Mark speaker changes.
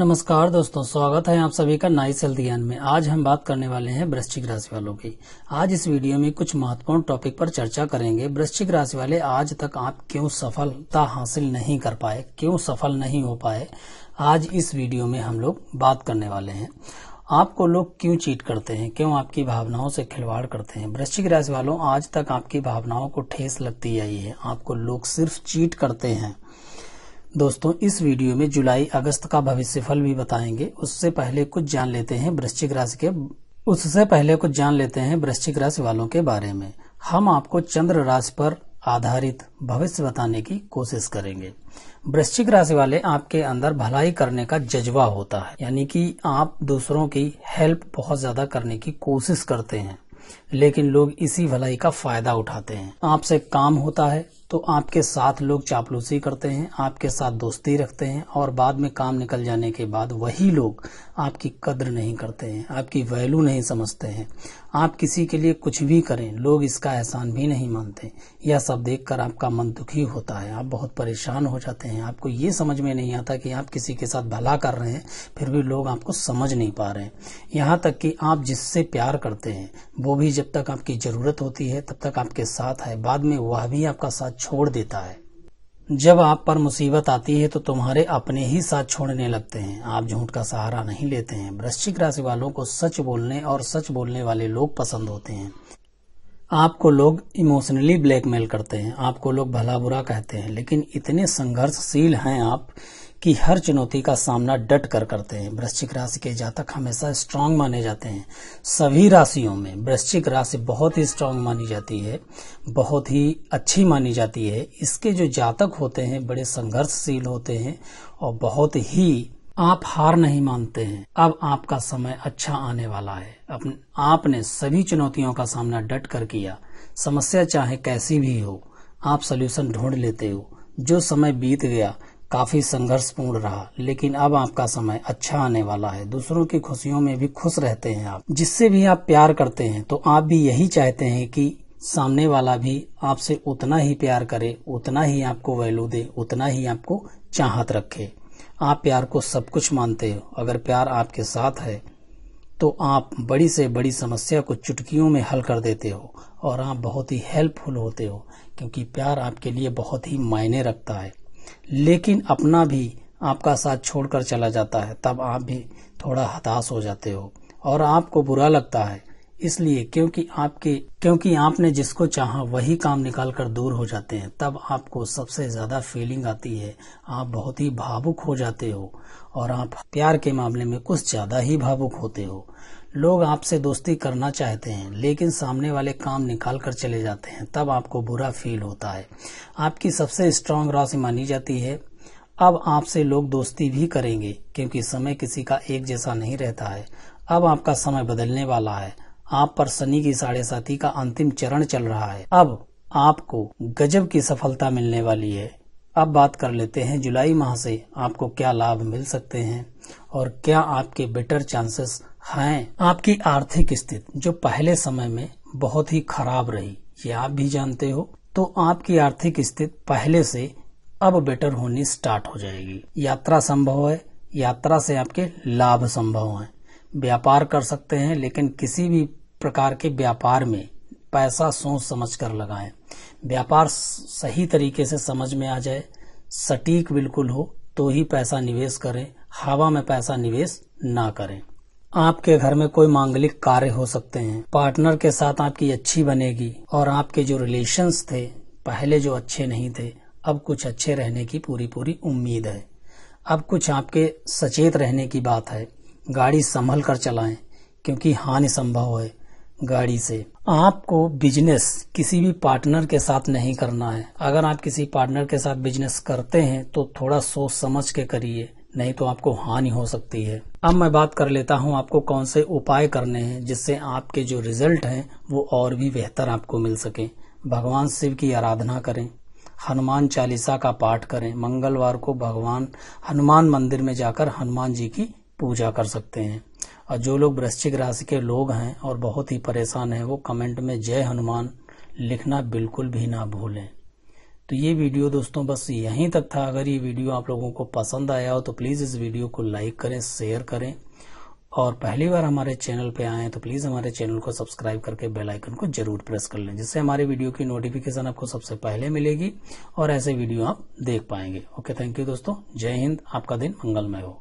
Speaker 1: नमस्कार दोस्तों स्वागत है आप सभी का नाइस हेल्थ ज्ञान में आज हम बात करने वाले हैं वृश्चिक राशि वालों की आज इस वीडियो में कुछ महत्वपूर्ण टॉपिक पर चर्चा करेंगे वृश्चिक राशि वाले आज तक आप क्यों सफलता हासिल नहीं कर पाए क्यों सफल नहीं हो पाए आज इस वीडियो में हम लोग बात करने वाले हैं आपको लोग क्यों चीट करते हैं क्यों आपकी भावनाओं से खिलवाड़ करते हैं वृश्चिक राशि वालों आज तक आपकी भावनाओं को ठेस लगती आई है आपको लोग सिर्फ चीट करते हैं दोस्तों इस वीडियो में जुलाई अगस्त का भविष्यफल भी बताएंगे उससे पहले कुछ जान लेते हैं वृश्चिक राशि के उससे पहले कुछ जान लेते हैं वृश्चिक राशि वालों के बारे में हम आपको चंद्र राशि पर आधारित भविष्य बताने की कोशिश करेंगे वृश्चिक राशि वाले आपके अंदर भलाई करने का जज्बा होता है यानी कि आप दूसरों की हेल्प बहुत ज्यादा करने की कोशिश करते हैं लेकिन लोग इसी भलाई का फायदा उठाते हैं आपसे काम होता है तो आपके साथ लोग चापलूसी करते हैं आपके साथ दोस्ती रखते हैं और बाद में काम निकल जाने के बाद वही लोग आपकी कद्र नहीं करते हैं आपकी वैल्यू नहीं समझते हैं आप किसी के लिए कुछ भी करें लोग इसका एहसान भी नहीं मानते यह सब देखकर आपका मन दुखी होता है आप बहुत परेशान हो जाते हैं आपको ये समझ में नहीं आता कि आप किसी के साथ भला कर रहे हैं फिर भी लोग आपको समझ नहीं पा रहे हैं यहाँ तक कि आप जिससे प्यार करते हैं वो भी जब तक आपकी जरूरत होती है तब तक आपके साथ है बाद में वह भी आपका साथ छोड़ देता है जब आप पर मुसीबत आती है तो तुम्हारे अपने ही साथ छोड़ने लगते हैं आप झूठ का सहारा नहीं लेते हैं वृश्चिक राशि वालों को सच बोलने और सच बोलने वाले लोग पसंद होते हैं आपको लोग इमोशनली ब्लैकमेल करते हैं आपको लोग भला बुरा कहते हैं लेकिन इतने संघर्षशील हैं आप कि हर चुनौती का सामना डट कर करते हैं वृश्चिक राशि के जातक हमेशा स्ट्रांग माने जाते हैं सभी राशियों में वृश्चिक राशि बहुत ही स्ट्रांग मानी जाती है बहुत ही अच्छी मानी जाती है इसके जो जातक होते हैं बड़े संघर्षशील होते हैं और बहुत ही आप हार नहीं मानते हैं अब आपका समय अच्छा आने वाला है अपने आपने सभी चुनौतियों का सामना डट कर किया समस्या चाहे कैसी भी हो आप सोल्यूशन ढूंढ लेते हो जो समय बीत गया काफी संघर्षपूर्ण रहा लेकिन अब आपका समय अच्छा आने वाला है दूसरों की खुशियों में भी खुश रहते हैं आप जिससे भी आप प्यार करते हैं तो आप भी यही चाहते हैं कि सामने वाला भी आपसे उतना ही प्यार करे उतना ही आपको वैल्यू दे उतना ही आपको चाहत रखे आप प्यार को सब कुछ मानते हो अगर प्यार आपके साथ है तो आप बड़ी से बड़ी समस्या को चुटकियों में हल कर देते हो और आप बहुत ही हेल्पफुल होते हो क्योंकि प्यार आपके लिए बहुत ही मायने रखता है लेकिन अपना भी आपका साथ छोड़कर चला जाता है तब आप भी थोड़ा हताश हो जाते हो और आपको बुरा लगता है इसलिए क्योंकि आपके क्योंकि आपने जिसको चाहा वही काम निकाल कर दूर हो जाते हैं तब आपको सबसे ज्यादा फीलिंग आती है आप बहुत ही भावुक हो जाते हो और आप प्यार के मामले में कुछ ज्यादा ही भावुक होते हो लोग आपसे दोस्ती करना चाहते हैं लेकिन सामने वाले काम निकाल कर चले जाते हैं तब आपको बुरा फील होता है आपकी सबसे स्ट्रांग राशि मानी जाती है अब आपसे लोग दोस्ती भी करेंगे क्योंकि समय किसी का एक जैसा नहीं रहता है अब आपका समय बदलने वाला है आप पर शनि की साढ़े साथी का अंतिम चरण चल रहा है अब आपको गजब की सफलता मिलने वाली है अब बात कर लेते हैं जुलाई माह से आपको क्या लाभ मिल सकते हैं और क्या आपके बेटर चांसेस हैं आपकी आर्थिक स्थिति जो पहले समय में बहुत ही खराब रही ये आप भी जानते हो तो आपकी आर्थिक स्थिति पहले से अब बेटर होनी स्टार्ट हो जाएगी यात्रा संभव है यात्रा से आपके लाभ संभव हैं व्यापार कर सकते हैं लेकिन किसी भी प्रकार के व्यापार में पैसा सोच समझ कर लगाए व्यापार सही तरीके से समझ में आ जाए सटीक बिल्कुल हो तो ही पैसा निवेश करें हवा में पैसा निवेश ना करें आपके घर में कोई मांगलिक कार्य हो सकते हैं पार्टनर के साथ आपकी अच्छी बनेगी और आपके जो रिलेशंस थे पहले जो अच्छे नहीं थे अब कुछ अच्छे रहने की पूरी पूरी उम्मीद है अब कुछ आपके सचेत रहने की बात है गाड़ी संभल कर चलाएं क्योंकि हानि संभव है गाड़ी से आपको बिजनेस किसी भी पार्टनर के साथ नहीं करना है अगर आप किसी पार्टनर के साथ बिजनेस करते हैं तो थोड़ा सोच समझ के करिए नहीं तो आपको हानि हो सकती है अब मैं बात कर लेता हूं आपको कौन से उपाय करने हैं जिससे आपके जो रिजल्ट हैं वो और भी बेहतर आपको मिल सके भगवान शिव की आराधना करें हनुमान चालीसा का पाठ करें मंगलवार को भगवान हनुमान मंदिर में जाकर हनुमान जी की पूजा कर सकते हैं और जो लोग वृश्चिक राशि के लोग हैं और बहुत ही परेशान हैं वो कमेंट में जय हनुमान लिखना बिल्कुल भी ना भूलें तो ये वीडियो दोस्तों बस यहीं तक था अगर ये वीडियो आप लोगों को पसंद आया हो तो प्लीज़ इस वीडियो को लाइक करें शेयर करें और पहली बार हमारे चैनल पे आए तो प्लीज़ हमारे चैनल को सब्सक्राइब करके बेल आइकन को जरूर प्रेस कर लें जिससे हमारे वीडियो की नोटिफिकेशन आपको सबसे पहले मिलेगी और ऐसे वीडियो आप देख पाएंगे ओके थैंक यू दोस्तों जय हिंद आपका दिन मंगलमय हो